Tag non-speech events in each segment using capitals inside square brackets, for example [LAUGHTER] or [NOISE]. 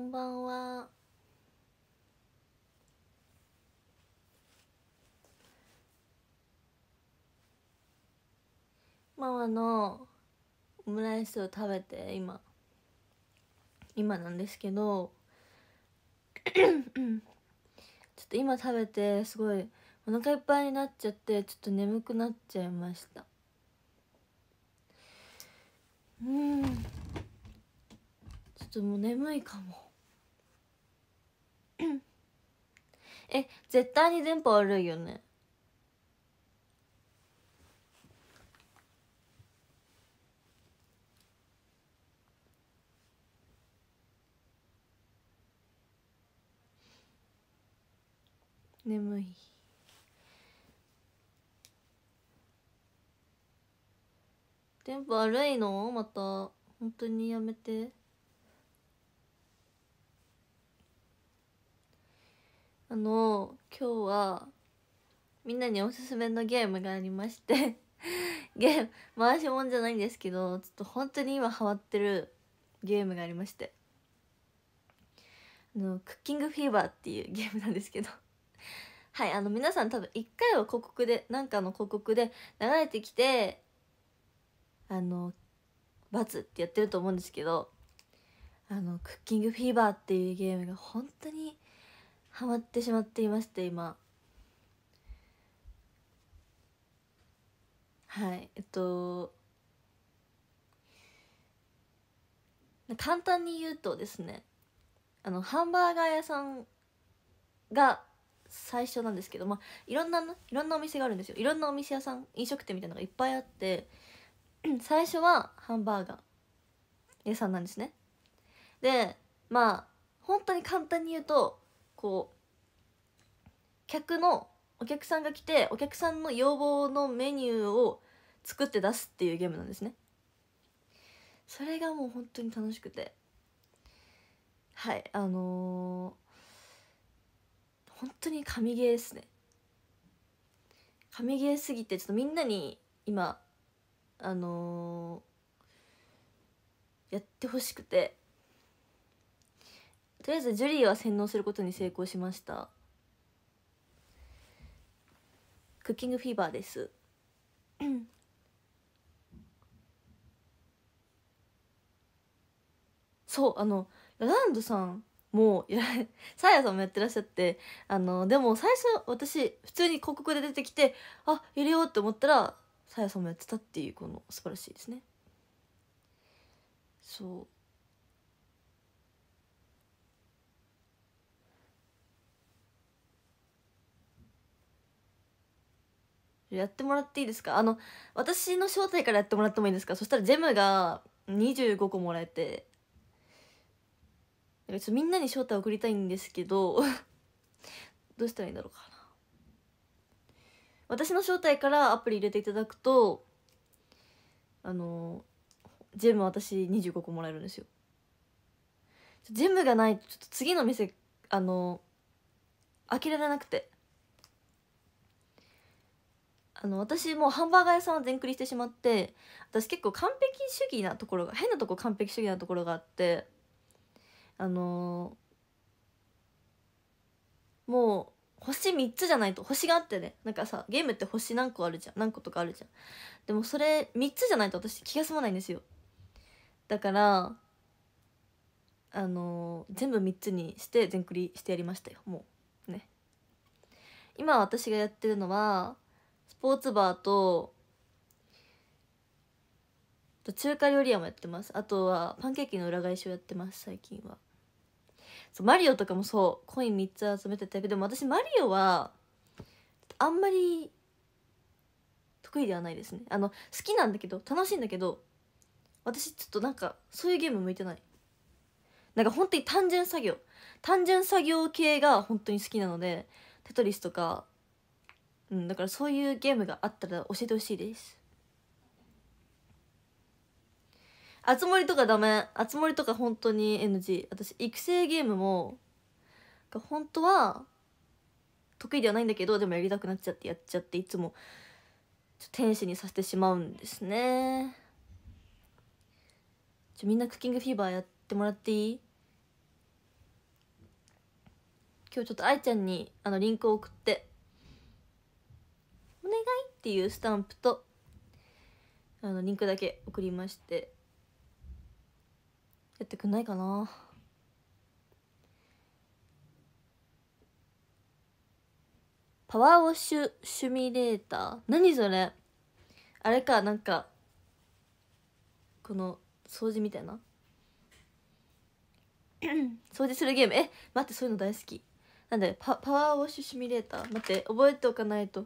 んばんはママのオムライスを食べて今今なんですけど [COUGHS] ちょっと今食べてすごいお腹いっぱいになっちゃってちょっと眠くなっちゃいましたうんちょっともう眠いかもえ絶対に電波悪いよね眠い電波悪いのまた本当にやめて。あの今日はみんなにおすすめのゲームがありまして [LAUGHS] ゲーム回しもんじゃないんですけどちょっと本当に今ハマってるゲームがありましてあのクッキングフィーバーっていうゲームなんですけど [LAUGHS] はいあの皆さん多分1回は広告で何かの広告で流れてきてあのバツってやってると思うんですけどあのクッキングフィーバーっていうゲームが本当にハマってしまっていまして今はいえっと簡単に言うとですねあのハンバーガー屋さんが最初なんですけど、まあ、いろんな、いろんなお店があるんですよ。いろんなお店屋さん、飲食店みたいなのがいっぱいあって、[CLEARS THROAT] 最初はハンバーガー屋さんなんですね。で、まあ、本当に簡単に言うと、こう客のお客さんが来てお客さんの要望のメニューを作って出すっていうゲームなんですねそれがもう本当に楽しくてはいあのー、本当に神ゲーですね神ゲーすぎてちょっとみんなに今あのー、やってほしくてとりあえずジュリーは洗脳することに成功しましたクッキングフィーバーです [COUGHS] そうあのランドさんもう [LAUGHS] サーヤさんもやってらっしゃってあのでも最初私普通に広告で出てきてあ入れようって思ったらサーヤさんもやってたっていうこの素晴らしいですねそうやってもらっていいですかあの私の正体からやってもらってもいいですかそしたらジェムが25個もらえてちょっとみんなに正体送りたいんですけど [LAUGHS] どうしたらいいんだろうかな私の正体からアプリ入れていただくとあのジェム私25個もらえるんですよジェムがないとちょっと次の店あの開けられなくてあの私もうハンバーガー屋さんは全クリしてしまって私結構完璧主義なところが変なとこ完璧主義なところがあってあのー、もう星3つじゃないと星があってねなんかさゲームって星何個あるじゃん何個とかあるじゃんでもそれ3つじゃないと私気が済まないんですよだからあのー、全部3つにして全クリしてやりましたよもうね今私がやってるのはポーツバーと中華料理屋もやってますあとはパンケーキの裏返しをやってます最近はそうマリオとかもそうコイン3つ集めてたでも私マリオはあんまり得意ではないですねあの好きなんだけど楽しいんだけど私ちょっとなんかそういうゲーム向いてないなんか本当に単純作業単純作業系が本当に好きなのでテトリスとかうん、だからそういうゲームがあったら教えてほしいですあつ森とかダメあつ森とか本当に NG 私育成ゲームも本当は得意ではないんだけどでもやりたくなっちゃってやっちゃっていつも天使にさせてしまうんですねちょみんなクッキングフィーバーやってもらっていい今日ちょっと愛ちゃんにあのリンクを送ってっていうスタンプとあのリンクだけ送りましてやってくんないかなパワーウォッシュシミュレーター何それあれかなんかこの掃除みたいな [CLEARS THROAT] 掃除するゲームえ待ってそういうの大好きなんでパパワーウォッシュシミュレーター待って覚えておかないと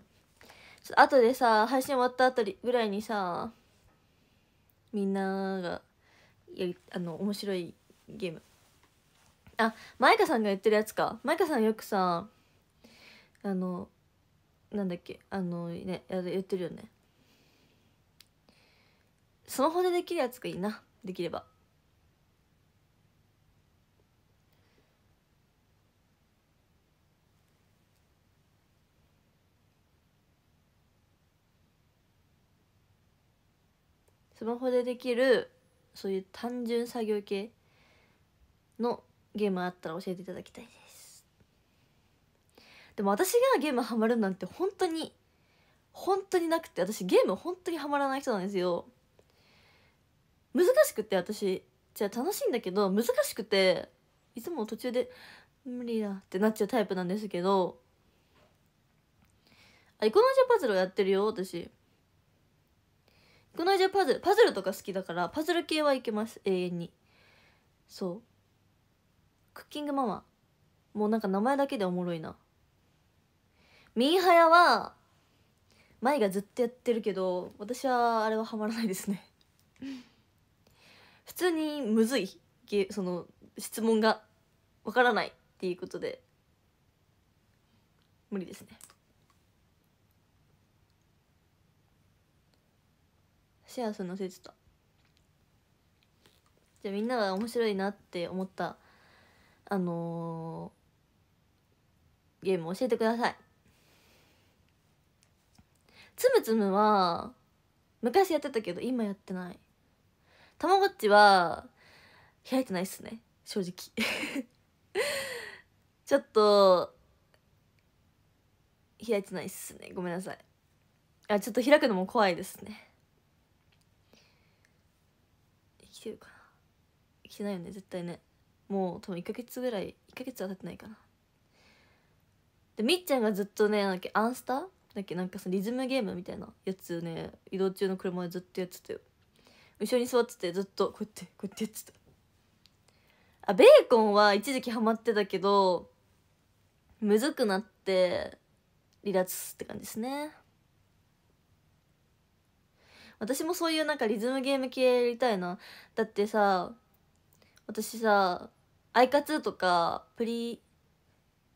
後でさ配信終わったあたりぐらいにさみんながやりあの面白いゲームあマイカさんが言ってるやつかマイカさんよくさあのなんだっけあのね言ってるよねスマホでできるやつがいいなできればスマホでできるそういう単純作業系のゲームあったら教えていただきたいですでも私がゲームハマるなんて本当に本当になくて私ゲーム本当にハマらない人なんですよ難しくて私じゃあ楽しいんだけど難しくていつも途中で無理だってなっちゃうタイプなんですけどあイコノジャパズルをやってるよ私この間パズルパズルとか好きだからパズル系はいけます永遠にそうクッキングママもうなんか名前だけでおもろいなミーハヤは舞がずっとやってるけど私はあれはハマらないですね [LAUGHS] 普通にむずいその質問がわからないっていうことで無理ですねシェアするの忘れてたじゃあみんなが面白いなって思ったあのー、ゲーム教えてくださいつむつむは昔やってたけど今やってないたまごっちは開いてないっすね正直 [LAUGHS] ちょっと開いてないっすねごめんなさいあちょっと開くのも怖いですねてるかな来てないよね絶対ねもう多分1ヶ月ぐらい1ヶ月は経ってないかなでみっちゃんがずっとねなんだっけアンスタだっけなんかそのリズムゲームみたいなやつね移動中の車でずっとやってたよ後ろに座っててずっとこうやってこうやってやってたあベーコンは一時期ハマってたけどむずくなって離脱って感じですね私もそういうなんかリズムゲーム系やりたいなだってさ私さアイカツとかプリ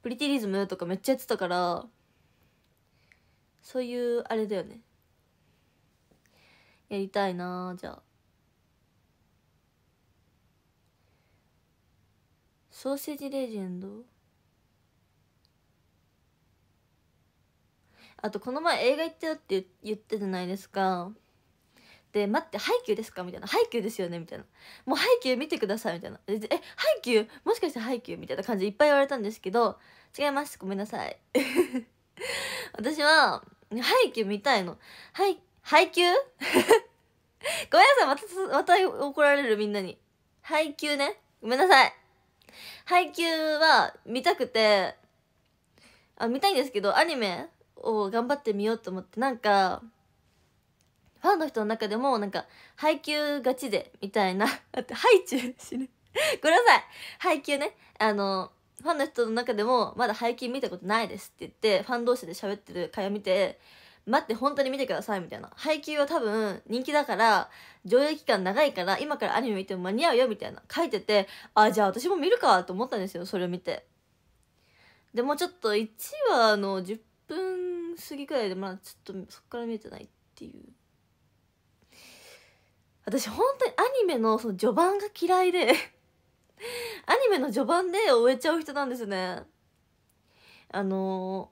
プリティリズムとかめっちゃやってたからそういうあれだよねやりたいなじゃあソーセージレジェンドあとこの前映画行ったよって言ってたじゃないですかで待ってハイキューですかみたいな配給ですよねみたいなもうハイキュー見てくださいみたいなえハイキューもしかしてハイキューみたいな感じでいっぱい言われたんですけど違いますごめんなさい [LAUGHS] 私はハイキュー見たいのはい配給ごめんなさいまたまた怒られるみんなに配給ねごめんなさい配給は見たくてあ見たいんですけどアニメを頑張ってみようと思ってなんかファンの人の中でもなんか配給がちでみたいなだってハイチュウ死ぬごめんなさい配給ねあのファンの人の中でもまだ配給見たことないですって言ってファン同士で喋ってる会話見て待って本当に見てくださいみたいな配給は多分人気だから上映期間長いから今からアニメ見ても間に合うよみたいな書いててあじゃあ私も見るかと思ったんですよそれを見てでもちょっと1話の10分過ぎくらいでまあちょっとそっから見えてないっていう私本当にアニメのその序盤が嫌いで [LAUGHS] アニメの序盤で終えちゃう人なんですねあの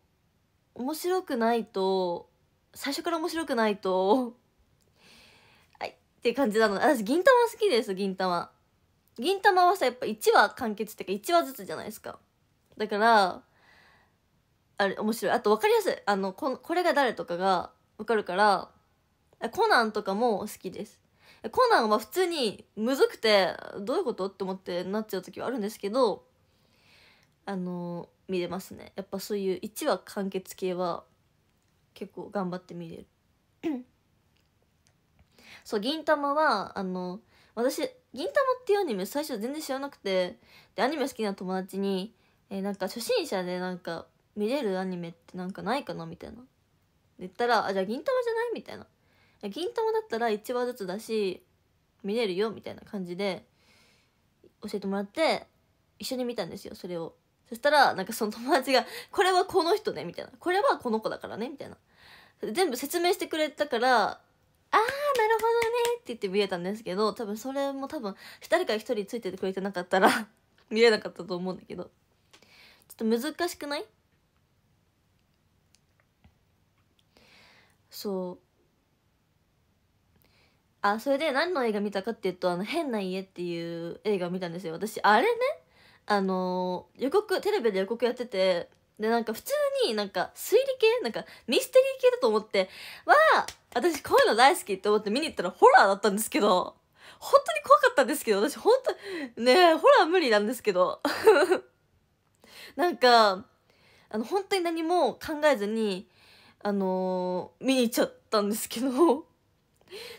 ー、面白くないと最初から面白くないとはいっていう感じなので私銀玉好きです銀玉銀玉はさやっぱ1話完結っていうか1話ずつじゃないですかだからあれ面白いあと分かりやすいあのここれが誰とかが分かるからコナンとかも好きですコナンは普通にむずくてどういうことって思ってなっちゃう時はあるんですけどあのー、見れますねやっぱそういう1話完結系は結構頑張って見れる [CLEARS THROAT] そう銀魂はあの私銀魂っていうアニメ最初全然知らなくてでアニメ好きな友達に、えー、なんか初心者でなんか見れるアニメってなんかないかなみたいな言ったら「あじゃあ銀魂じゃない?」みたいな銀玉だったら1話ずつだし見れるよみたいな感じで教えてもらって一緒に見たんですよそれをそしたらなんかその友達が「これはこの人ね」みたいな「これはこの子だからね」みたいな全部説明してくれたから「あーなるほどね」って言って見えたんですけど多分それも多分2人か1人ついててくれてなかったら [LAUGHS] 見れなかったと思うんだけどちょっと難しくないそうあそれで何の映画見たかっていうと「あの変な家」っていう映画を見たんですよ私あれねあのー、予告テレビで予告やっててでなんか普通になんか推理系なんかミステリー系だと思ってわあ私こういうの大好きって思って見に行ったらホラーだったんですけど本当に怖かったんですけど私本当ねえホラー無理なんですけど [LAUGHS] なんかあの本当に何も考えずにあのー、見に行っちゃったんですけど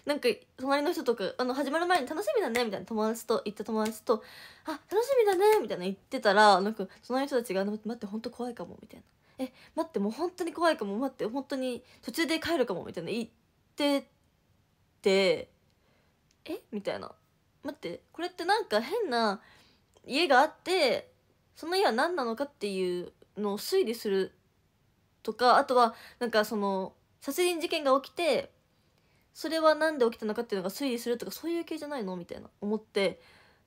なんか隣の人とかあの始まる前に「楽しみだね」みたいな友達と行った友達と「あ楽しみだね」みたいな言ってたらなんかその人たちが「待って本当怖いかも」みたいな「え待ってもう本当に怖いかも待って本当に途中で帰るかも」みたいな言ってて「えみたいな「待ってこれってなんか変な家があってその家は何なのかっていうのを推理するとかあとはなんかその殺人事件が起きてそれは何で起きたのかっていうのが推理するとかそういう系じゃないのみたいな思って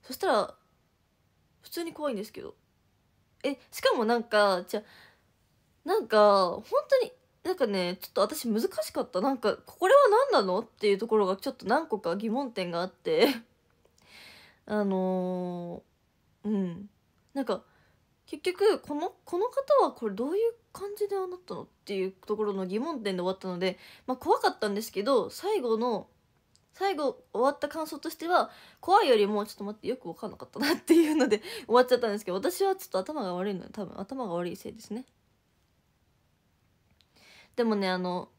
そしたら普通に怖いんですけどえしかもなんかじゃなんか本当になんかねちょっと私難しかったなんかこれは何なのっていうところがちょっと何個か疑問点があって [LAUGHS] あのー、うんなんか結局このこの方はこれどういう感じであなったのっていうところの疑問点で終わったので、まあ、怖かったんですけど最後の最後終わった感想としては怖いよりもちょっと待ってよく分かんなかったなっていうので [LAUGHS] 終わっちゃったんですけど私はちょっと頭が悪いので多分頭が悪いせいですねでもねあの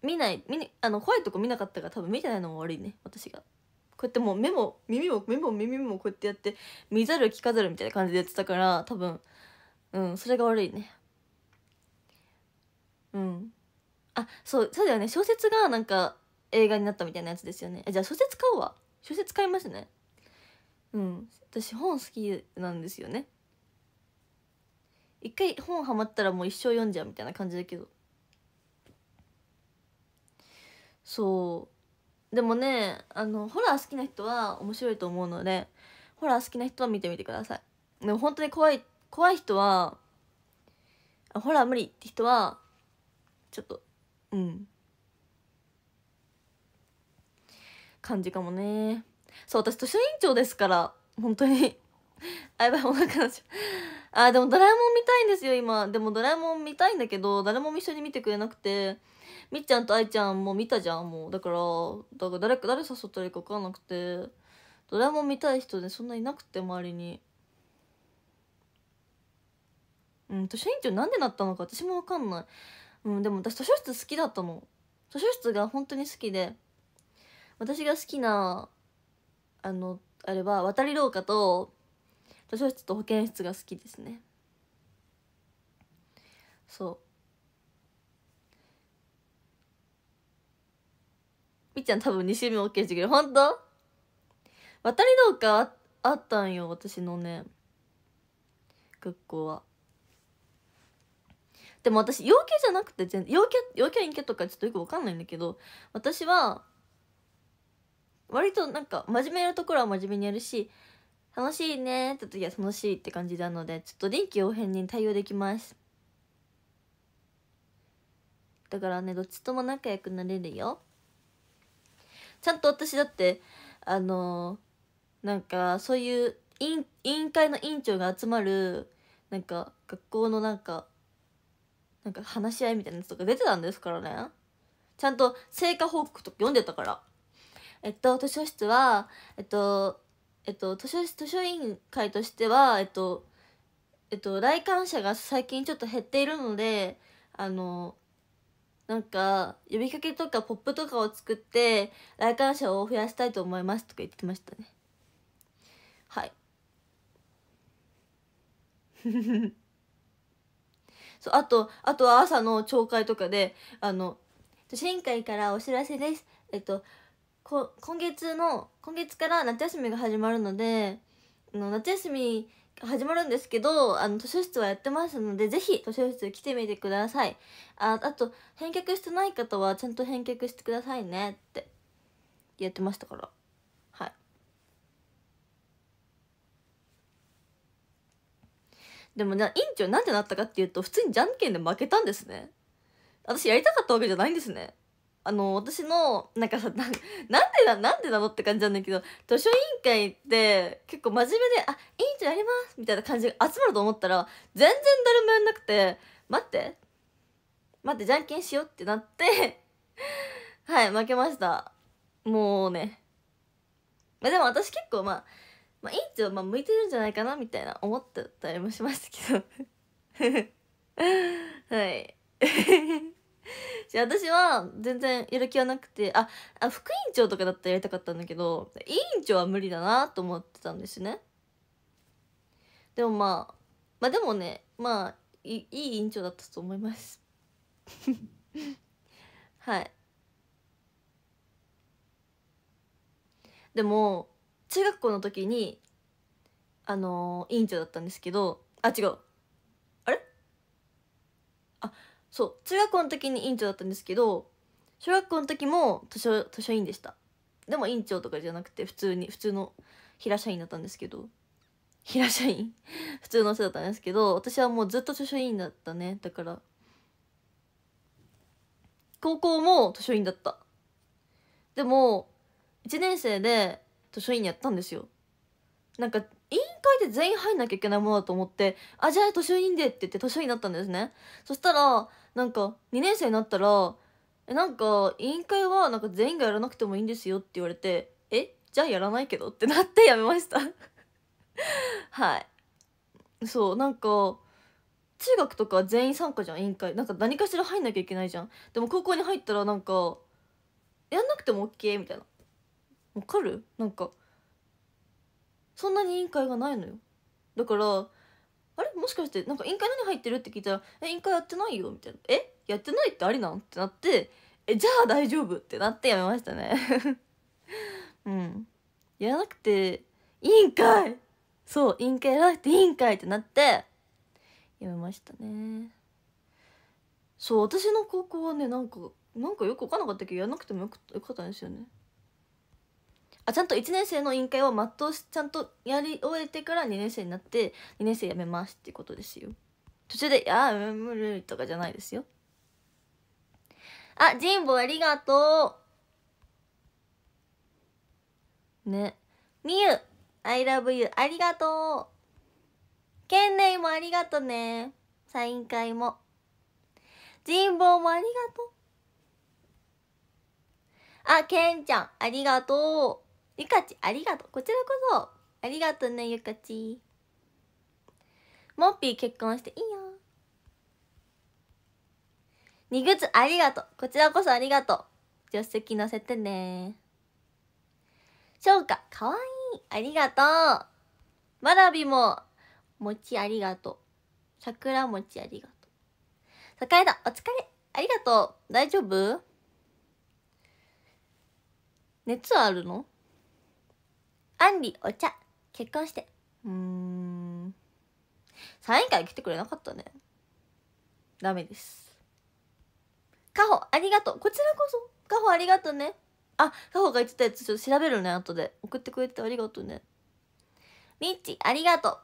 見ない見、あの怖いとこ見なかったから多分見てないのも悪いね私がこうやってもう目も耳も目も耳もこうやってやって見ざる聞かざるみたいな感じでやってたから多分うんそれが悪いねうんあそうそうだよね小説がなんか映画になったみたいなやつですよねじゃあ小説買うわ小説買いますねうん私本好きなんですよね一回本ハマったらもう一生読んじゃうみたいな感じだけどそうでもねあのホラー好きな人は面白いと思うのでホラー好きな人は見てみてくださいでも本当に怖い怖い人はホラー無理って人はちょっとうん感じかもねそう私図書委員長ですから本当に [LAUGHS] あやばいお腹なっちゃあでもドラえもん見たいんですよ今でもドラえもん見たいんだけど誰も一緒に見てくれなくてみっちゃんと愛ちゃんも見たじゃんもうだからだから誰か誰誘ったらいいか分かんなくてドラえもん見たい人でそんないなくて周りにうん図書委員長なんでなったのか私も分かんない、うん、でも私図書室好きだったの図書室が本当に好きで私が好きなあのあれは渡り廊下と図書室と保健室が好きですねそうちゃん多分2周目 OK してくれる。ほんと渡り廊下あったんよ、私のね、学校は。でも私、陽キャじゃなくて全然、陽キャ、陽キャ陰キャとかちょっとよくわかんないんだけど、私は、割となんか、真面目なところは真面目にやるし、楽しいねって時は楽しいって感じなので、ちょっと臨機応変に対応できます。だからね、どっちとも仲良くなれるよ。ちゃんと私だってあのー、なんかそういう委員会の委員長が集まるなんか学校のなんかなんか話し合いみたいなやつとか出てたんですからねちゃんと成果報告とか読んでたからえっと図書室はえっとえっと図書図書委員会としてはえっとえっと来館者が最近ちょっと減っているのであのなんか呼びかけとかポップとかを作って来館者を増やしたいと思いますとか言ってましたねはい [LAUGHS] そうあとあとは朝の朝会とかであの都市会からお知らせですえっとこ今月の今月から夏休みが始まるのでの夏休み始まるんですけどあの図書室はやってますのでぜひ図書室来てみてくださいああと返却してない方はちゃんと返却してくださいねってやってましたからはいでもね院長なんてなったかっていうと普通にじゃんけんで負けたんですね私やりたかったわけじゃないんですねあの私のなんかさ [LAUGHS] なんでななんでなのって感じなんだけど図書委員会って結構真面目で「あ委員長やります」みたいな感じが集まると思ったら全然誰もやんなくて「待って待ってじゃんけんしよう」ってなって [LAUGHS] はい負けましたもうねでも私結構まあ、まあ、委員長、まあ、向いてるんじゃないかなみたいな思ってたりもしましたけど [LAUGHS] はいじゃあ私は全然やる気はなくてああ副委員長とかだったらやりたかったんだけど委員長は無理だなと思ってたんですねでもまあまあでもねまあいい委員長だったと思います [LAUGHS] はいでも中学校の時にあのー、委員長だったんですけどあ違うあれあそう中学校の時に院長だったんですけど小学校の時も図書図書院でしたでも院長とかじゃなくて普通に普通の平社員だったんですけど平社員 [LAUGHS] 普通の人だったんですけど私はもうずっと図書院だったねだから高校も図書院だったでも1年生で図書院やったんですよなんか会で全員入んなきゃいけないものだと思ってあじゃあ図書委員でって言って図書委員になったんですねそしたらなんか2年生になったらえなんか委員会はなんか全員がやらなくてもいいんですよって言われてえじゃあやらないけどってなってやめました [LAUGHS] はいそうなんか中学とか全員参加じゃん委員会なんか何かしら入んなきゃいけないじゃんでも高校に入ったらなんかやんなくても OK みたいなわかるなんかそんなに委員会がないのよだからあれもしかしてなんか委員会何入ってるって聞いたら「え委員会やってないよ」みたいな「えやってないってありなん?」ってなって「えじゃあ大丈夫」ってなってやめましたね [LAUGHS] うんやらなくて委員会そう委員会やらなくて委員会ってなってやめましたねそう私の高校はねなんかなんかよく分かんなかったけどやらなくてもよかったんですよねあちゃんと1年生の委員会を全うしちゃんとやり終えてから2年生になって2年生辞めますってことですよ途中で「ああ無理」とかじゃないですよあジンボありがとうねみゆ I love you ありがとうケンネイもありがとねサイン会もジンボもありがとうあ、けんちゃん、ありがとうゆかち、ありがとう。こちらこそ。ありがとうね、ゆかち。モッピー結婚していいよ。にぐつ、ありがとう。こちらこそありがとう。助手席乗せてね。しょうか、かわいい。ありがとう。わらびも、餅ありがとう。桜餅ありがとう。さかえだ、お疲れ。ありがとう。大丈夫熱あるのアンリお茶結婚してうんサイン会来てくれなかったねダメですカホありがとうこちらこそカホありがとうねあカホが言ってたやつちょっと調べるね後で送ってくれてありがとうねリッチありがとう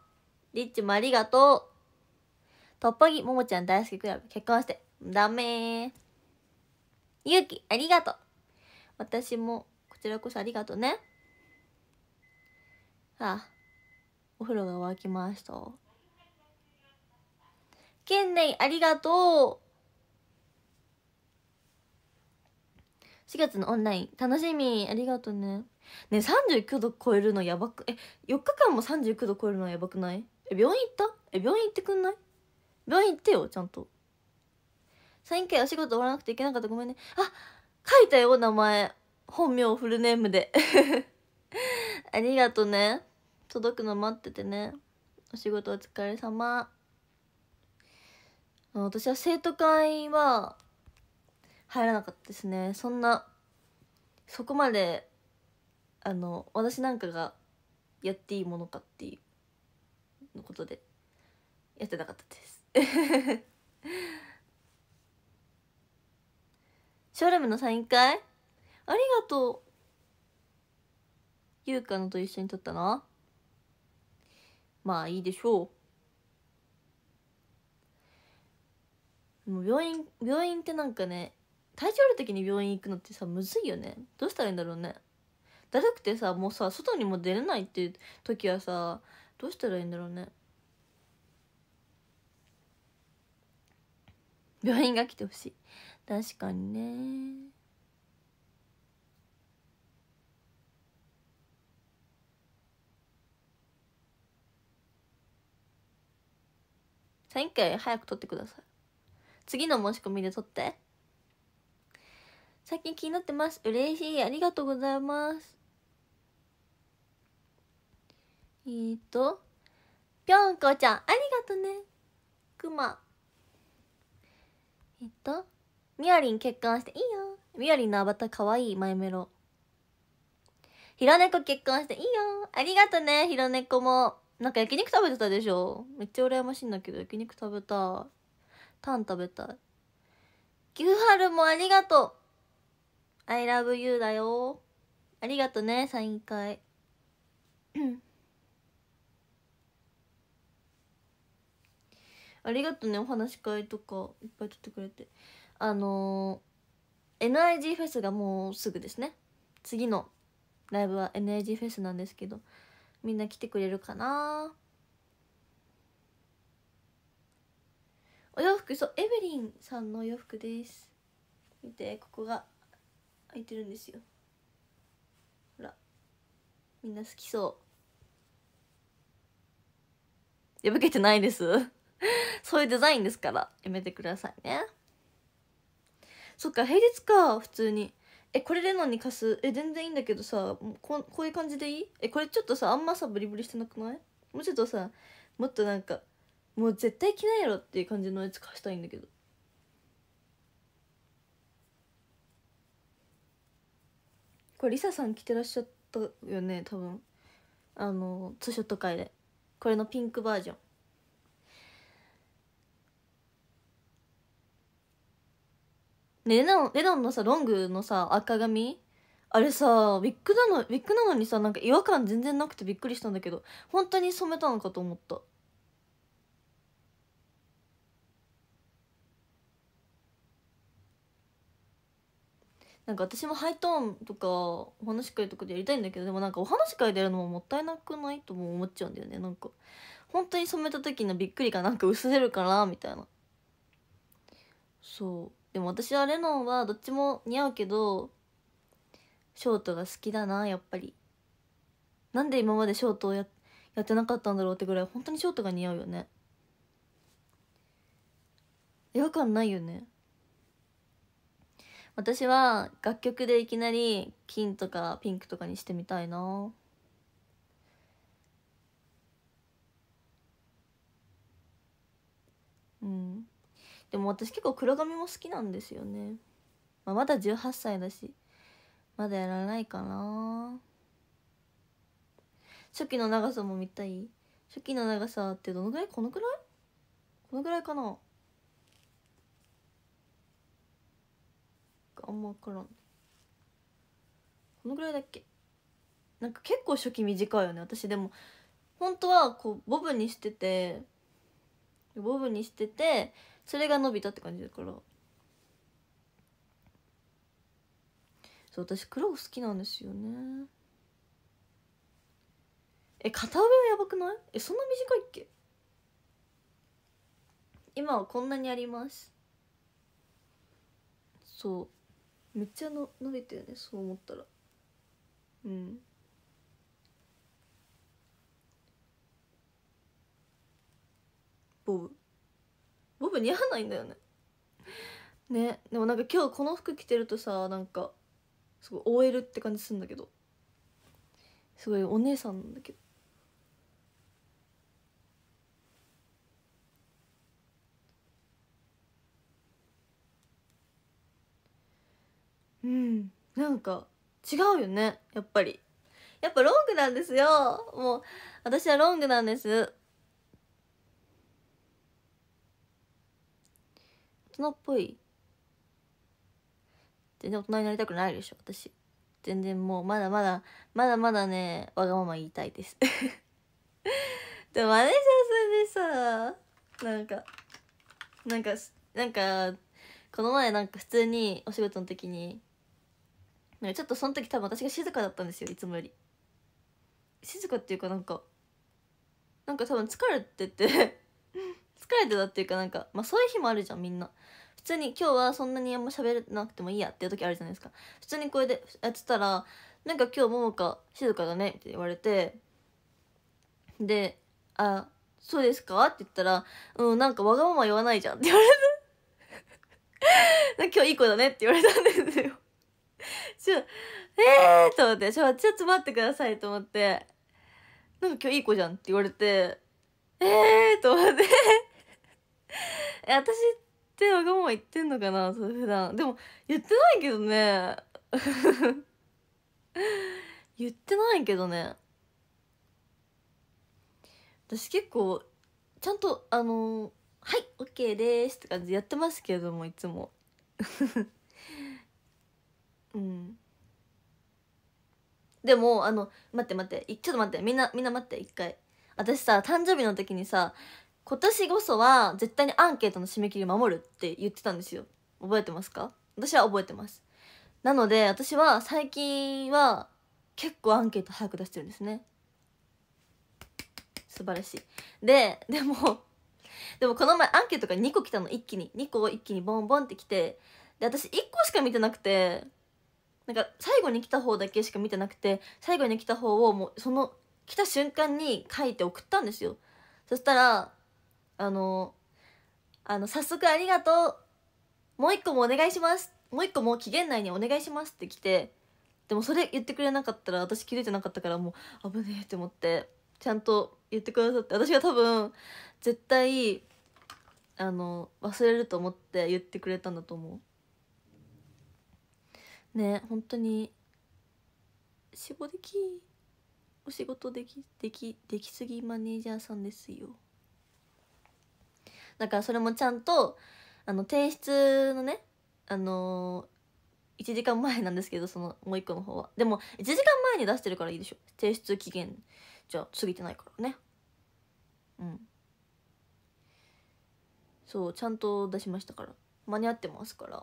リッチもありがとうトッポギももちゃん大好きクラブ結婚してダメゆうきありがとう私もこちらこそありがとうねあ、お風呂が沸きました。県内ありがとう !4 月のオンライン、楽しみありがとうね。ね三39度超えるのやばく、え、4日間も39度超えるのやばくないえ、病院行ったえ、病院行ってくんない病院行ってよ、ちゃんと。サイン会お仕事終わらなくていけなかったごめんね。あ、書いたよ、名前。本名フルネームでありがとね届くの待っててねお仕事お疲れ様私は生徒会は入らなかったですねそんなそこまであの私なんかがやっていいものかっていうのことでやってなかったです [LAUGHS] ショールームのサイン会ありがとうゆうかのと一緒に撮ったのまあいいでしょう。もう病院、病院ってなんかね、体調ある時に病院行くのってさ、むずいよね。どうしたらいいんだろうね。だるくてさ、もうさ、外にも出れないっていう時はさ、どうしたらいいんだろうね。病院が来てほしい。確かにね。サイン会早く取ってください次の申し込みで取って最近気になってます嬉しいありがとうございますえーとぴょんこちゃんありがとねくまえっとみやりん結婚していいよみやりんのアバターかわいいマイメロひろねこ結婚していいよありがとねひろねこもなんか焼肉食べてたでしょめっちゃ羨ましいんだけど焼肉食べたいタン食べたいギュハルもありがとう I love you だよありがとねサイン会ありがとねお話し会とかいっぱい撮ってくれてあのー、NIG フェスがもうすぐですね次のライブは NIG フェスなんですけどみんな来てくれるかなお洋服そうエブリンさんのお洋服です見てここが開いてるんですよほらみんな好きそう破けてないです [LAUGHS] そういうデザインですからやめてくださいねそっか平日か普通にえこれレナに貸すえ全然いいんだけどさここういう感じでいいえこれちょっとさあんまさブリブリしてなくないもうちょっとさもっとなんかもう絶対着ないやろっていう感じのやつ貸したいんだけどこれリサさん着てらっしゃったよね多分あの図書トかでこれのピンクバージョンねレノンレノンのさロングのさ赤髪あれさウィッグなのビッグなのにさなんか違和感全然なくてびっくりしたんだけど本当に染めたのかと思ったなんか私もハイトーンとかお話し会とかでやりたいんだけどでもなんかお話し会でやるのももったいなくないとも思っちゃうんだよねなんか本当に染めた時のびっくりがなんか薄れるからみたいなそうでも私はレノンはどっちも似合うけどショートが好きだなやっぱりなんで今までショートをややってなかったんだろうってぐらい本当にショートが似合うよね違和感ないよね私は楽曲でいきなり金とかピンクとかにしてみたいなうんでも私結構黒髪も好きなんですよね、まあ、まだ18歳だしまだやらないかな初期の長さも見たい初期の長さってどのぐらいこのくらいこのぐらいかなあんま分からんこのぐらいだっけなんか結構初期短いよね私でも本当はこうボブにしててボブにしててそれが伸びたって感じだからそう私黒好きなんですよねえ片上はやばくないえそんな短いっけ今はこんなにありますそうめっちゃの伸びたよねそう思ったらうんボブボブ似合わないんだよねねでもなんか今日この服着てるとさなんかすごい OL って感じするんだけどすごいお姉さんなんだけどうんなんか違うよねやっぱりやっぱロングなんですよもう私はロングなんです人っぽい全然大人になりたくないでしょ私全然もうまだまだまだまだねわがまま言いたいです [LAUGHS] でもマネージャーさんでさなんかなんかなんかこの前なんか普通にお仕事の時になんかちょっとその時多分私が静かだったんですよいつもより静かっていうかなんかなんか多分疲れててれてたっていうかなんか、まあ、そういう日もあるじゃんみんな普通に今日はそんなにあんま喋れなくてもいいやっていう時あるじゃないですか普通にこれでやってたらなんか今日桃香静かだねって言われてで「あそうですか?」って言ったら「うんなんかわがまま言わないじゃん」って言われて今日いい子だねって言われたんですよちょえーと思ってちょちょっと待ってくださいと思ってなんか今日いい子じゃんって言われてええー、と思ってえ私ってわがまま言ってんのかなそれ普段でも言ってないけどね [LAUGHS] 言ってないけどね私結構ちゃんとあのー、はい OK ですって感じでやってますけれどもいつも [LAUGHS] うんでもあの待って待ってちょっと待ってみんなみんな待って一回私さ誕生日の時にさ今年こそは絶対にアンケートの締め切り守るって言ってたんですよ覚えてますか私は覚えてますなので私は最近は結構アンケート早く出してるんですね素晴らしいででもでもこの前アンケートが2個来たの一気に2個一気にボンボンって来てで私1個しか見てなくてなんか最後に来た方だけしか見てなくて最後に来た方をもうその来た瞬間に書いて送ったんですよそしたらあのあの早速ありがとうもう一個もお願いしますもう一個も期限内にお願いしますって来てでもそれ言ってくれなかったら私気づいてなかったからもう危ねえって思ってちゃんと言ってくださって私が多分絶対あの忘れると思って言ってくれたんだと思うね本当に仕事できお仕事できできできすぎマネージャーさんですよだからそれもちゃんとあの提出のねあのー、1時間前なんですけどそのもう1個の方はでも1時間前に出してるからいいでしょ提出期限じゃ過ぎてないからねうんそうちゃんと出しましたから間に合ってますから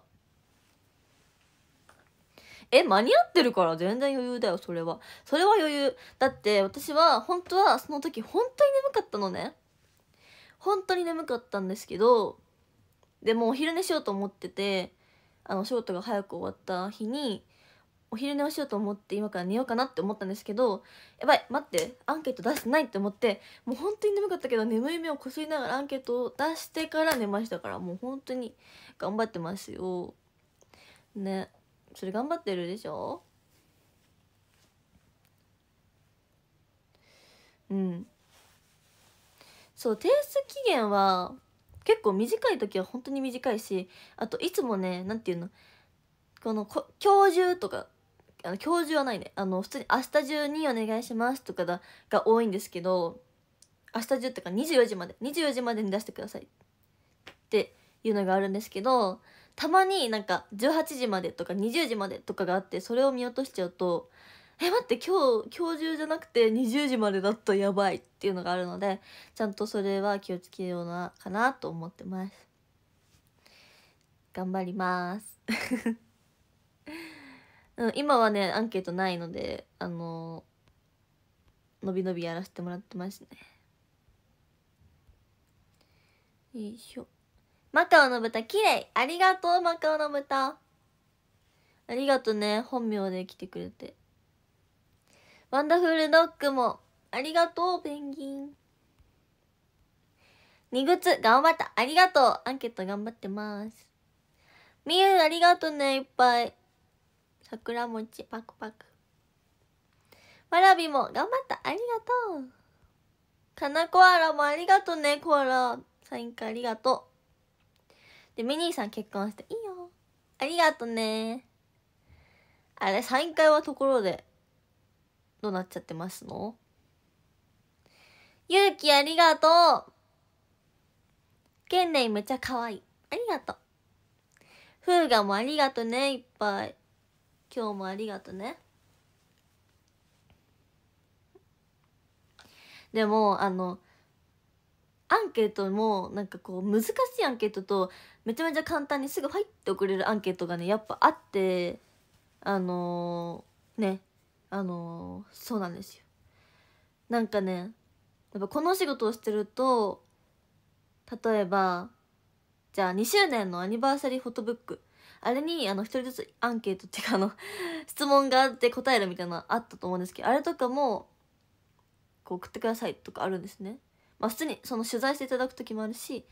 え間に合ってるから全然余裕だよそれはそれは余裕だって私は本当はその時本当に眠かったのね本当に眠かったんですけどでもお昼寝しようと思っててあのお仕事が早く終わった日にお昼寝をしようと思って今から寝ようかなって思ったんですけどやばい待ってアンケート出してないって思ってもう本当に眠かったけど眠い目をこすりながらアンケートを出してから寝ましたからもう本当に頑張ってますよねそれ頑張ってるでしょうんそう提出期限は結構短い時は本当に短いしあといつもね何て言うのこのこ今日中とかあの今日中はないねあの普通に明日中にお願いしますとかだが多いんですけど明日中ってか24時まで24時までに出してくださいっていうのがあるんですけどたまになんか18時までとか20時までとかがあってそれを見落としちゃうとえ待って今日今日中じゃなくて20時までだとやばいっていうのがあるのでちゃんとそれは気をつけようなかなと思ってます頑張ります [LAUGHS] 今はねアンケートないのであの伸のびのびやらせてもらってますねよいしょマカオの豚きれいありがとうマカオの豚ありがとうね本名で来てくれてワンダフルドッグも、ありがとう、ペンギン。二ぐつ、頑張った。ありがとう。アンケート頑張ってます。みゆ、ありがとうね、いっぱい。桜餅、パクパク。わらびも、頑張った。ありがとう。かなコアラもありがとうね、コアラ。サイン会ありがとう。で、ミニーさん結婚して、いいよ。ありがとうね。あれ、サイン会はところで、どうなっちゃってますの勇気ありがとうケンレイめちゃ可愛い。ありがとう。フーガもありがとね、いっぱい。今日もありがとね。でも、あの、アンケートもなんかこう難しいアンケートとめちゃめちゃ簡単にすぐファイって送れるアンケートがねやっぱあってあのー、ねあのー、そうなんですよなんかねやっぱこの仕事をしてると例えばじゃあ2周年のアニバーサリーフォトブックあれにあの1人ずつアンケートっていうかあの [LAUGHS] 質問があって答えるみたいなのあったと思うんですけどあれとかもこう送ってくださいとかあるんですね。まあ、普通にその取材していただく時もあるし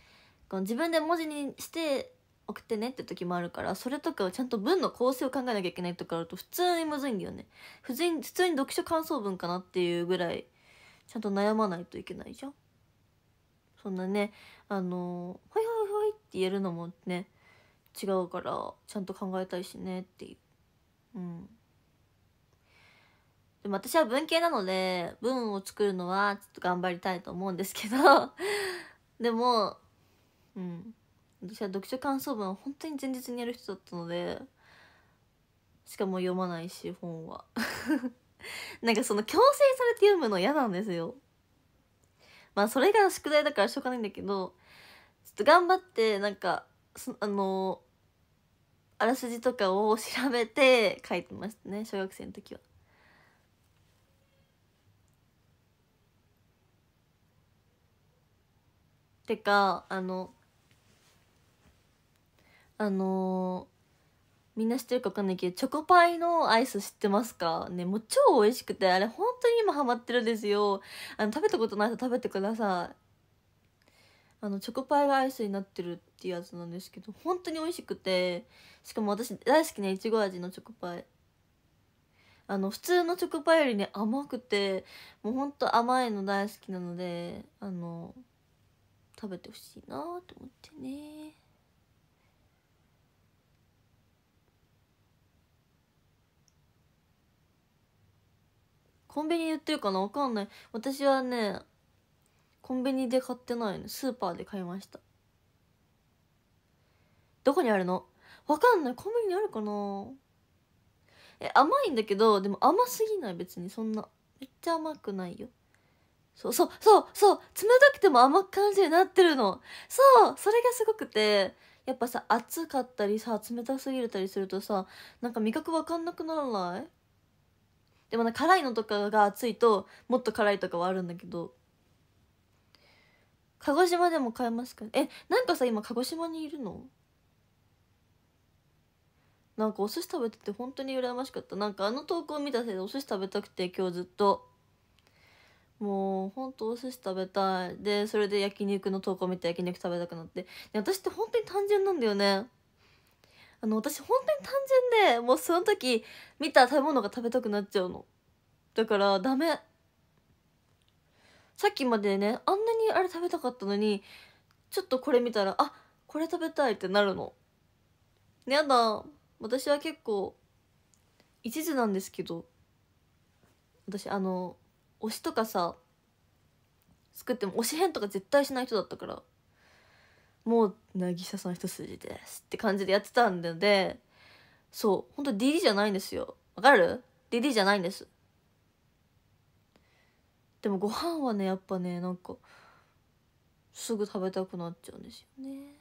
この自分で文字にして送ってねって時もあるからそれとかはちゃんと文の構成を考えなきゃいけないとかあると普通にむずいんだよね普通に普通に読書感想文かなっていうぐらいちゃんと悩まないといけないじゃんそんなねあの「ほいほいほい」って言えるのもね違うからちゃんと考えたいしねっていううんでも私は文系なので文を作るのはちょっと頑張りたいと思うんですけど [LAUGHS] でもうん私は読書感想文を本当に前日にやる人だったのでしかも読まないし本は [LAUGHS] なんかその強制されて読むの嫌なんですよまあそれが宿題だからしょうがないんだけどちょっと頑張ってなんかあのあらすじとかを調べて書いてましたね小学生の時は。てかあのあのー、みんな知ってるか分かんないけどチョコパイのアイス知ってますかねもう超美味しくてあれ本当に今ハマってるんですよあの食べたことない人食べてくださいあのチョコパイがアイスになってるっていうやつなんですけど本当に美味しくてしかも私大好きなイチゴ味のチョコパイあの普通のチョコパイよりね甘くてもうほんと甘いの大好きなのであの食べてほしいなと思ってねコンビニ言売ってるかなわかんない私はねコンビニで買ってないのスーパーで買いましたどこにあるのわかんないコンビニにあるかなえ甘いんだけどでも甘すぎない別にそんなめっちゃ甘くないよそうそうそうそう冷たくても甘く感じになってるのそうそれがすごくてやっぱさ暑かったりさ冷たすぎたりするとさなんか味覚わかんなくならないでもね辛いのとかが熱いともっと辛いとかはあるんだけど鹿児島でも買えますかえなんかさ今鹿児島にいるのなんかお寿司食べてて本当に羨ましかったなんかあの投稿見たせいでお寿司食べたくて今日ずっともうほんとお寿司食べたいでそれで焼肉の投稿見て焼肉食べたくなってで私って本当に単純なんだよねあの私本当に単純でもうその時見た食べ物が食べたくなっちゃうのだからダメさっきまでねあんなにあれ食べたかったのにちょっとこれ見たらあこれ食べたいってなるのやだ私は結構一途なんですけど私あの推しとかさ作っても推し編とか絶対しない人だったからもう渚さん一筋ですって感じでやってたんでそうほんと DD じゃないんですよわかる ?DD じゃないんですでもご飯はねやっぱねなんかすぐ食べたくなっちゃうんですよね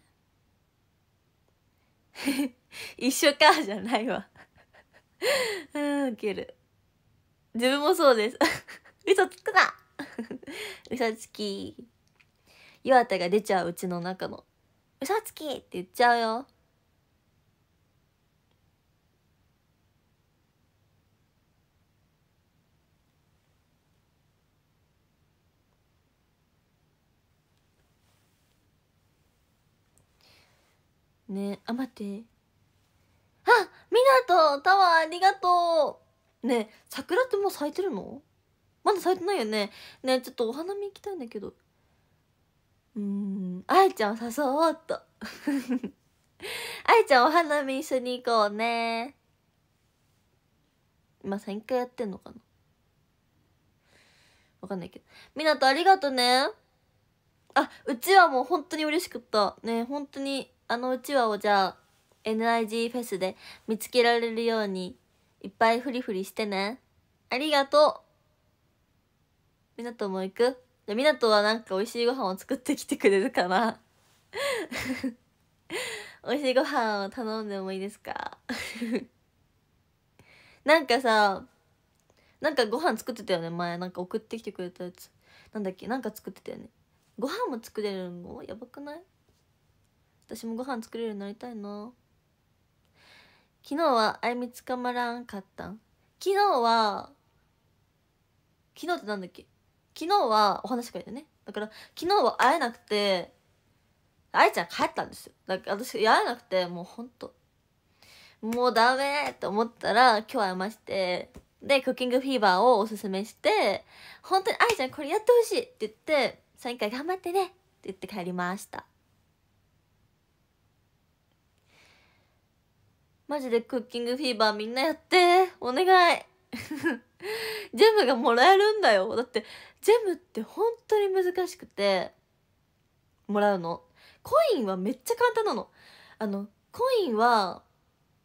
[LAUGHS] 一緒かじゃないわうんウケる自分もそうです [LAUGHS] 嘘つくな嘘つき岩手が出ちゃううちの中の嘘つきって言っちゃうよねあ待ってあみなとタワーありがとうね桜ってもう咲いてるのまだ咲いてないよねねちょっとお花見行きたいんだけどあいちゃんを誘おうとあい [LAUGHS] ちゃんお花見一緒に行こうね今さ一回やってんのかなわかんないけどみなとありがとねあうちわも本当に嬉しかったね本当にあのうちわをじゃあ NIG フェスで見つけられるようにいっぱいフリフリしてねありがとうみなとも行くじゃはなんか美味しいご飯を作ってきてくれるかな [LAUGHS] 美味しいご飯を頼んでもいいですか [LAUGHS] なんかさなんかご飯作ってたよね前なんか送ってきてくれたやつなんだっけなんか作ってたよねご飯も作れるのやばくない私もご飯作れるようになりたいな昨日はあゆみつかまらんかったん昨日は昨日ってなんだっけ昨日はお話会でねだから昨日は会えなくて愛ちゃん帰ったんですよだから私会えなくてもうほんともうダメって思ったら今日会えましてでクッキングフィーバーをおすすめして本当に愛ちゃんこれやってほしいって言って3回頑張ってねって言って帰りましたマジでクッキングフィーバーみんなやってお願いジ [LAUGHS] 部ムがもらえるんだよだってジェムって本当に難しくてもらうのコインはめっちゃ簡単なのあのコインは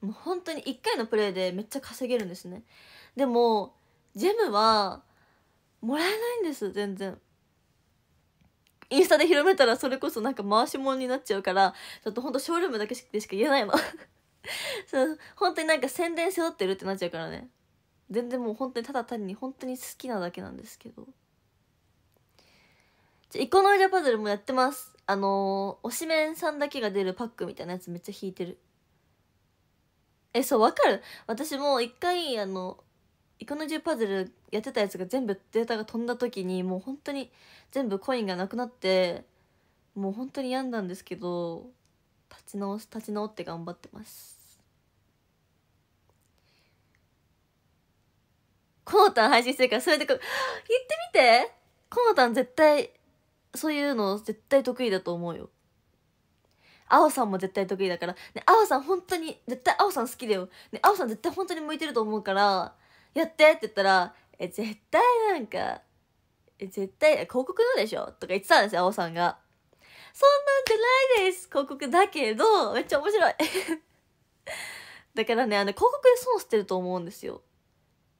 もう本当に1回のプレイでめっちゃ稼げるんですねでもジェムはもらえないんです全然インスタで広めたらそれこそなんか回し者になっちゃうからちょっとほんとショールームだけでしか言えないの [LAUGHS] そう本当になんか宣伝背負ってるってなっちゃうからね全然もう本当にただ単に本当に好きなだけなんですけどイコノイジャパズルもやってますあのー、推しメンさんだけが出るパックみたいなやつめっちゃ引いてるえそうわかる私も一回あのイコノジャパズルやってたやつが全部データが飛んだ時にもう本当に全部コインがなくなってもう本当に病んだんですけど立ち直す立ち直って頑張ってますコノタン配信してるからそれでこ言ってみてコノタン絶対そういうの絶対得意だと思うよあおさんも絶対得意だからねあおさん本当に絶対あおさん好きだよねあおさん絶対本当に向いてると思うからやってって言ったらえ絶対なんかえ絶対広告のでしょとか言ってたんですよあおさんがそんなんじゃないです広告だけどめっちゃ面白い [LAUGHS] だからねあの広告で損してると思うんですよ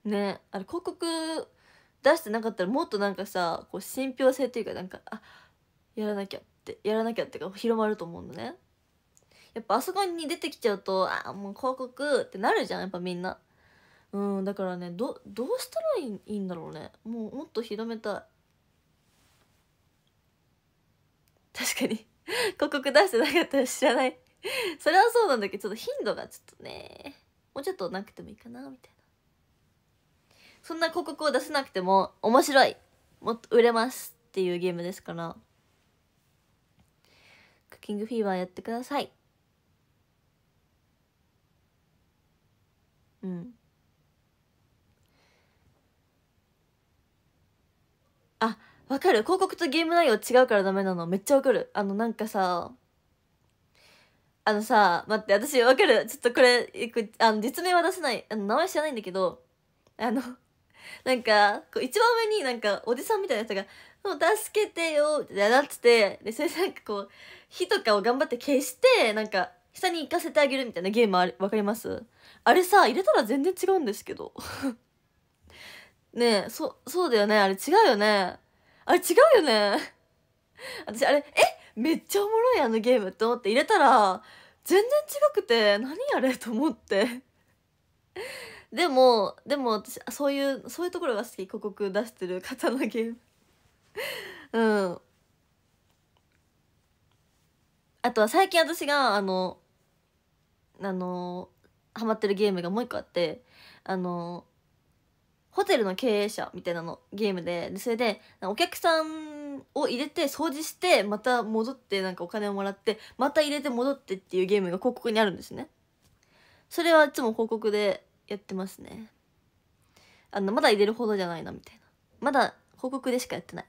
ねあれ広告出してなかったらもっとなんかさこう信憑性というかなんかあやらなきゃってやらなきゃってか広まると思うんだねやっぱあそこに出てきちゃうとあもう広告ってなるじゃんやっぱみんなうんだからねどどうしたらいいんだろうねもうもっと広めたい確かに [LAUGHS] 広告出してなかったら知らないそれはそうなんだけどちょっと頻度がちょっとねもうちょっとなくてもいいかなみたいなそんな広告を出さなくても面白いもっと売れますっていうゲームですからクッキングフィーバーやってくださいうんあわかる広告とゲーム内容違うからダメなのめっちゃわかるあのなんかさあのさ待って私わかるちょっとこれあの実名は出せないあの名前知らないんだけどあのなんか、こう一番上になんかおじさんみたいな人が、もう助けてよってなってて、で、それでなんかこう、火とかを頑張って消して、なんか、下に行かせてあげるみたいなゲームある、わかりますあれさ、入れたら全然違うんですけど。[LAUGHS] ねえ、そ、そうだよね。あれ違うよね。あれ違うよね。私、あれ、えめっちゃおもろいあのゲームって思って入れたら、全然違くて、何あれと思って。でもでも私そういうそういうところが好き広告出してる方のゲーム [LAUGHS] うんあとは最近私があのあのハマってるゲームがもう一個あってあのホテルの経営者みたいなのゲームでそれでお客さんを入れて掃除してまた戻ってなんかお金をもらってまた入れて戻ってっていうゲームが広告にあるんですねそれはいつも広告でやってますねあのまだ入れるほどじゃないなみたいなまだ広告でしかやってない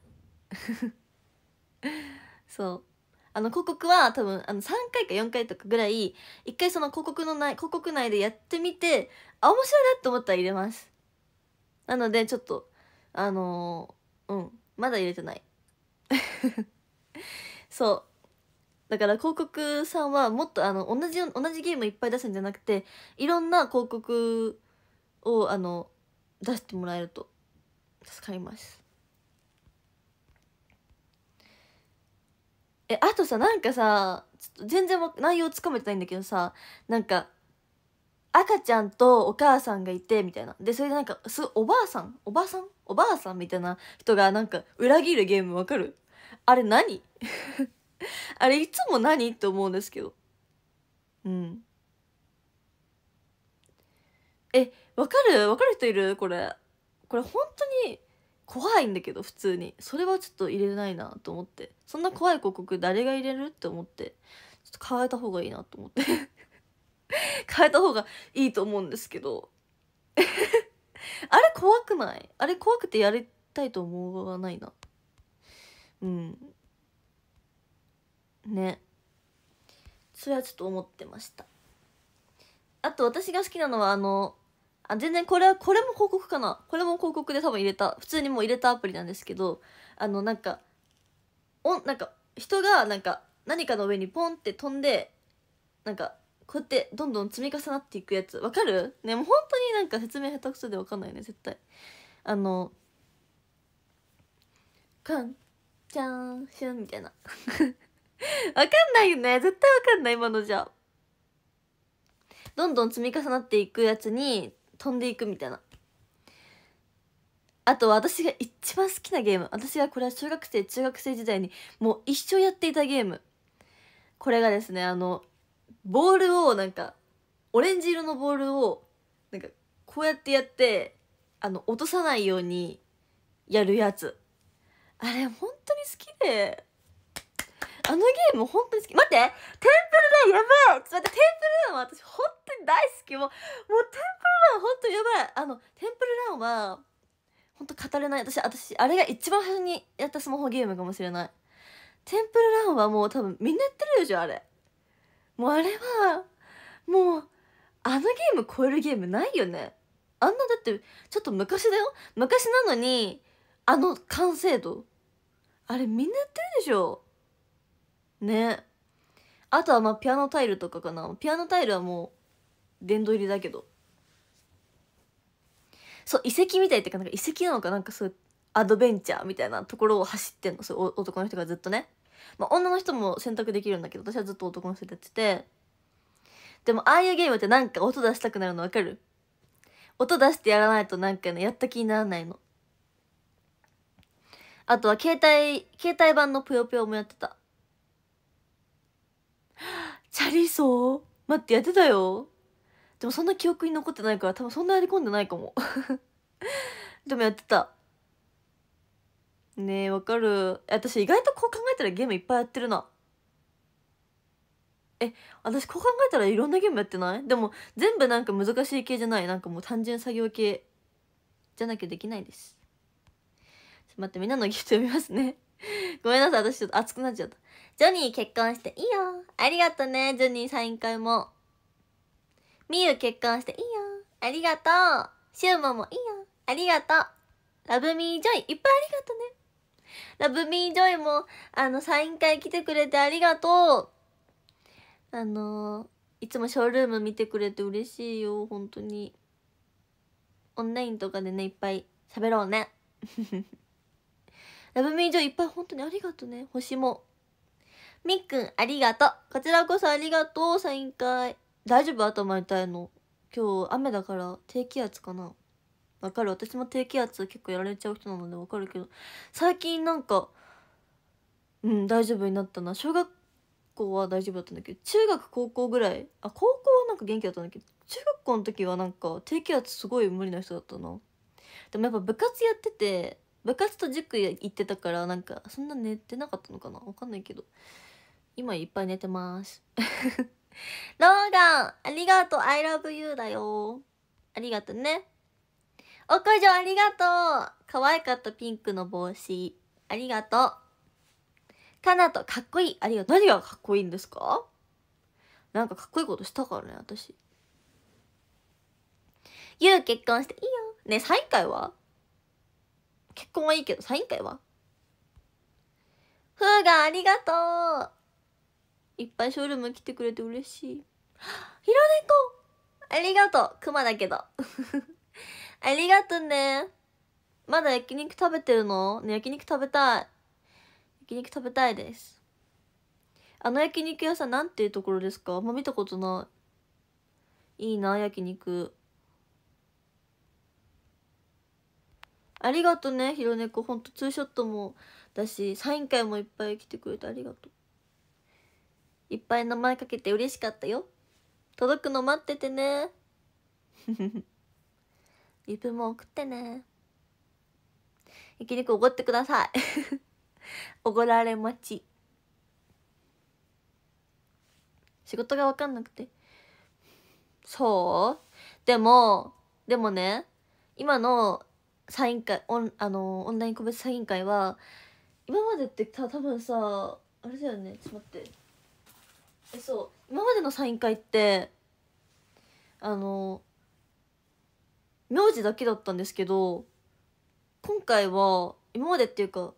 [LAUGHS] そうあの広告は多分あの3回か4回とかぐらい一回その広告のない広告内でやってみてあ面白いなって思ったら入れますなのでちょっとあのー、うんまだ入れてない [LAUGHS] そうだから広告さんはもっとあの同じ同じゲームいっぱい出すんじゃなくていろんな広告をあの出してもらえると助かりますえあとさなんかさ全然内容つかめてないんだけどさなんか赤ちゃんとお母さんがいてみたいなでそれでなんかすおばあさんおばあさんおばあさんみたいな人がなんか裏切るゲームわかるあれ何 [LAUGHS] あれいつも何って思うんですけどうんえわかるわかる人いるこれこれ本当に怖いんだけど普通にそれはちょっと入れないなと思ってそんな怖い広告誰が入れるって思ってちょっと変えた方がいいなと思って [LAUGHS] 変えた方がいいと思うんですけど [LAUGHS] あれ怖くないあれ怖くてやりたいと思わないなうんねそれはちょっと思ってましたあと私が好きなのはあのあ全然これはこれも広告かなこれも広告で多分入れた普通にもう入れたアプリなんですけどあのなんかおなんか人がなんか何かの上にポンって飛んでなんかこうやってどんどん積み重なっていくやつわかるねもう本当になんか説明下手くそでわかんないね絶対あの「かんちゃんしゅん」みたいなわかんないよね。絶対わかんない、今のじゃ。どんどん積み重なっていくやつに飛んでいくみたいな。あと私が一番好きなゲーム。私がこれは小学生、中学生時代にもう一生やっていたゲーム。これがですね、あの、ボールをなんか、オレンジ色のボールを、なんか、こうやってやって、あの、落とさないようにやるやつ。あれ、本当に好きで。あのゲーム本当に好き。待ってテンプルランやばいちょっと待って、テンプルランは私本当に大好き。もう、もうテンプルラン本当にやばいあの、テンプルランは、本当語れない。私、私、あれが一番初めにやったスマホゲームかもしれない。テンプルランはもう多分みんなやってるでしょ、あれ。もうあれは、もう、あのゲーム超えるゲームないよね。あんなだって、ちょっと昔だよ昔なのに、あの完成度。あれみんなやってるでしょねあとはまあピアノタイルとかかなピアノタイルはもう殿堂入りだけどそう遺跡みたいっていうかなんか遺跡なのかなんかそういうアドベンチャーみたいなところを走ってんのそういう男の人がずっとねまあ女の人も選択できるんだけど私はずっと男の人やっててでもああいうゲームってなんか音出したくなるのわかる音出してやらないとなんかねやった気にならないのあとは携帯携帯版のぷよぷよもやってたありそう待ってやってたよでもそんな記憶に残ってないから多分そんなやり込んでないかも [LAUGHS] でもやってたねえわかる私意外とこう考えたらゲームいっぱいやってるなえ私こう考えたらいろんなゲームやってないでも全部なんか難しい系じゃないなんかもう単純作業系じゃなきゃできないです待ってみんなのギフト読みますねごめんなさい私ちょっと熱くなっちゃったジョニー結婚していいよ。ありがとね、ジョニーサイン会も。みゆ結婚していいよ。ありがとう。シューモもいいよ。ありがとう。ラブミージョイ、いっぱいありがとね。ラブミージョイも、あの、サイン会来てくれてありがとう。あのー、いつもショールーム見てくれて嬉しいよ、本当に。オンラインとかでね、いっぱい喋ろうね。[LAUGHS] ラブミージョイいっぱい本当にありがとね。星もみっくん、ありがとう。こちらこそありがとう、サイン会。大丈夫頭痛いの。今日、雨だから、低気圧かな。わかる。私も低気圧結構やられちゃう人なのでわかるけど、最近なんか、うん、大丈夫になったな。小学校は大丈夫だったんだけど、中学、高校ぐらい、あ、高校はなんか元気だったんだけど、中学校の時はなんか、低気圧すごい無理な人だったな。でもやっぱ部活やってて、部活と塾行ってたから、なんか、そんな寝てなかったのかなわかんないけど。今いっぱい寝てます [LAUGHS] ローガンありがとう I love you だよありがとうねおこじょありがとう可愛かったピンクの帽子ありがとうかなとかっこいいありがとう何がかっこいいんですかなんかかっこいいことしたからね私ゆう結婚していいよねサイン会は結婚はいいけどサイン会はふーがありがとういっぱいショールーム来てくれて嬉しいひらねこありがとうクマだけど [LAUGHS] ありがとうねまだ焼肉食べてるのね焼肉食べたい焼肉食べたいですあの焼肉屋さんなんていうところですかあんま見たことないいいな焼肉ありがとねひろねこほんとツーショットもだしサイン会もいっぱい来てくれてありがとういっぱい名前かけて嬉しかったよ届くの待っててねリプ [LAUGHS] も送ってね焼き肉おごってください [LAUGHS] おごられ待ち仕事が分かんなくてそうでもでもね今のサイン会オンあのオンライン個別サイン会は今までってた多分さあれだよねちょっと待ってえそう今までのサイン会ってあの名字だけだったんですけど今回は今までっていうか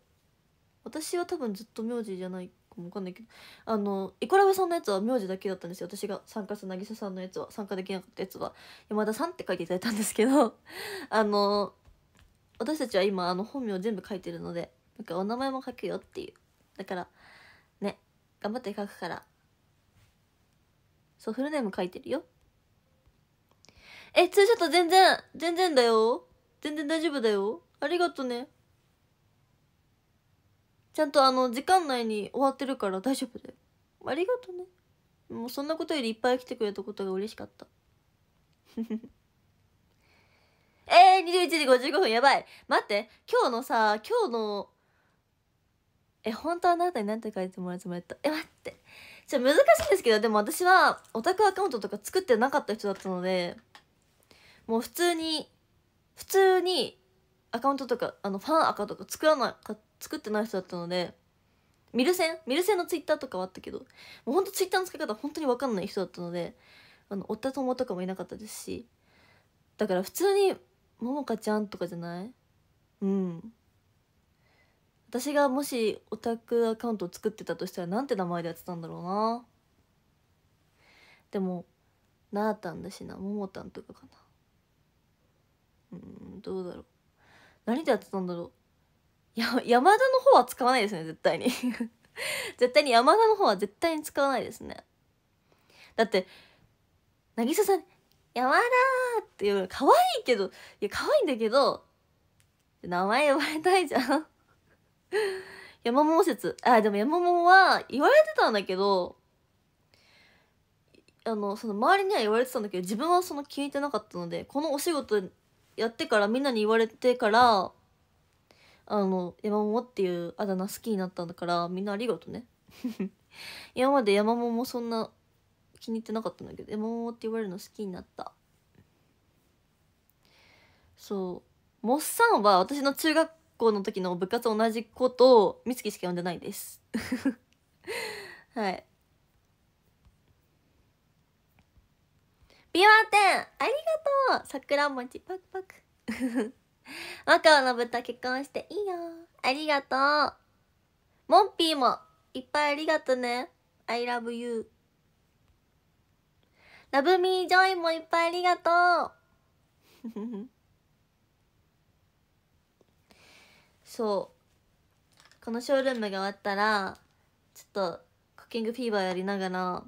私は多分ずっと名字じゃないかも分かんないけどあのイコラブさんのやつは名字だけだったんですよ私が参加した渚さんのやつは参加できなかったやつは山田さんって書いていただいたんですけど [LAUGHS] あの私たちは今あの本名全部書いてるのでなんかお名前も書くよっていうだからね頑張って書くからそう、フルネーム書いてるよ。え、ツーショット全然、全然だよ。全然大丈夫だよ。ありがとね。ちゃんとあの、時間内に終わってるから大丈夫だよ。ありがとね。もうそんなことよりいっぱい来てくれたことが嬉しかった。[LAUGHS] えー、21時55分やばい待って今日のさ今日のえ本当はあなたに何て書いてもらうつもりだったえ待ってじゃ難しいんですけどでも私はオタクアカウントとか作ってなかった人だったのでもう普通に普通にアカウントとかあのファンアカとか作らなか作ってない人だったのでミルセンミルセンのツイッターとかはあったけどもうほんとツイッターの使い方本当に分かんない人だったのであのおった友とかもいなかったですしだから普通にももかちゃんとかじゃないうん私がもしオタクアカウントを作ってたとしたらなんて名前でやってたんだろうなでもなあたんだしなももたんとかかなうんどうだろう何でやってたんだろうや山田の方は使わないですね絶対に [LAUGHS] 絶対に山田の方は絶対に使わないですねだって渚さん「山田!」っていうの可愛いけどいや可愛いんだけど名前呼ばれたいじゃん [LAUGHS] 山桃説あでも山桃は言われてたんだけどあのその周りには言われてたんだけど自分はその聞いてなかったのでこのお仕事やってからみんなに言われてからあの山桃っていうあだ名好きになったんだからみんなありがとうね [LAUGHS] 今まで山桃もそんな気に入ってなかったんだけど山桃って言われるの好きになったそうモッサンは私の中学校の時の部活同じ子と美月しか呼んでないです [LAUGHS] はいビワテンありがとう桜餅パクパク [LAUGHS] 若尾の豚結婚していいよありがとうモンピーもいっぱいありがとね I love you ラブミージョイもいっぱいありがとう [LAUGHS] そうこのショールームが終わったらちょっとクッキングフィーバーやりながら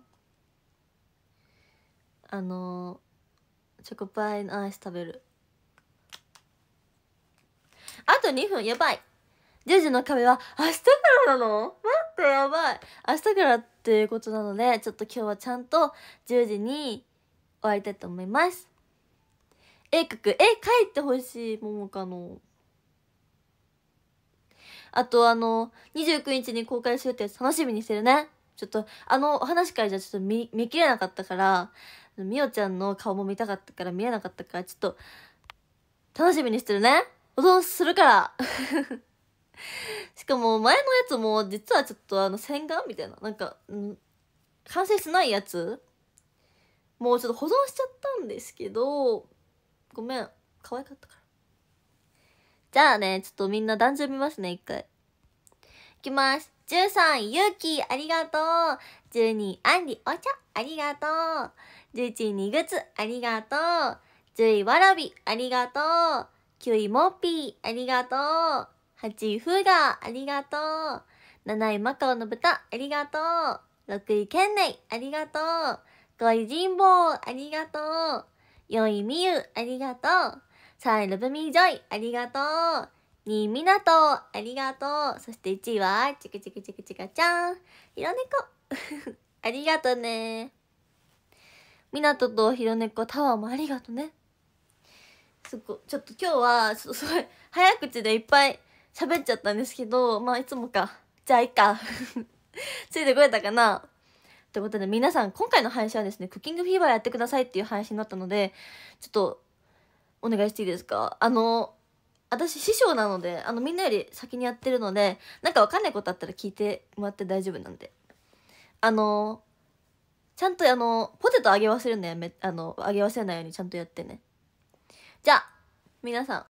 あのチョコパイのアイス食べるあと2分やばい10時の壁は明日からなの待ってやばい明日からっていうことなのでちょっと今日はちゃんと10時に終わりたいと思います絵描く絵描いてほしいももかのあとあの、29日に公開するって楽しみにしてるね。ちょっと、あの、お話からじゃちょっと見、見切れなかったから、みおちゃんの顔も見たかったから見えなかったから、ちょっと、楽しみにしてるね。保存するから。[LAUGHS] しかも前のやつも実はちょっとあの洗顔みたいな、なんか、うん、完成しないやつもうちょっと保存しちゃったんですけど、ごめん、可愛かったから。じゃあね、ちょっとみんな男女見ますね、一回。いきます。13、ゆうき、ありがとう。12、あんり、お茶、ありがとう。11、にぐつ、ありがとう。10位、わらび、ありがとう。9位、もっぴー、ありがとう。8位、ふうが、ありがとう。7位、マカオの豚、ありがとう。6位、けんねい、ありがとう。5位、じんぼう、ありがとう。4位、みゆ、ありがとう。3位、ラブミージョイ、ありがとう。2位、みなと、ありがとう。そして1位は、チクチクチクチカちゃん。ひろねこ。[LAUGHS] ありがとね。みなととひろねこ、タワーもありがとね。すごちょっと今日は、すごい、[LAUGHS] 早口でいっぱい喋っちゃったんですけど、まあいつもか。じゃあいいか。[LAUGHS] ついてこれたかなということで皆さん今回の配信はですねクッキングフィーバーやってくださいっていう配信だったのでちょっとお願いしていいですかあの、私師匠なので、あのみんなより先にやってるので、なんかわかんないことあったら聞いてもらって大丈夫なんで。あの、ちゃんとあの、ポテトあげ忘れるのやめ、あの、あげ忘れないようにちゃんとやってね。じゃあ、皆さん。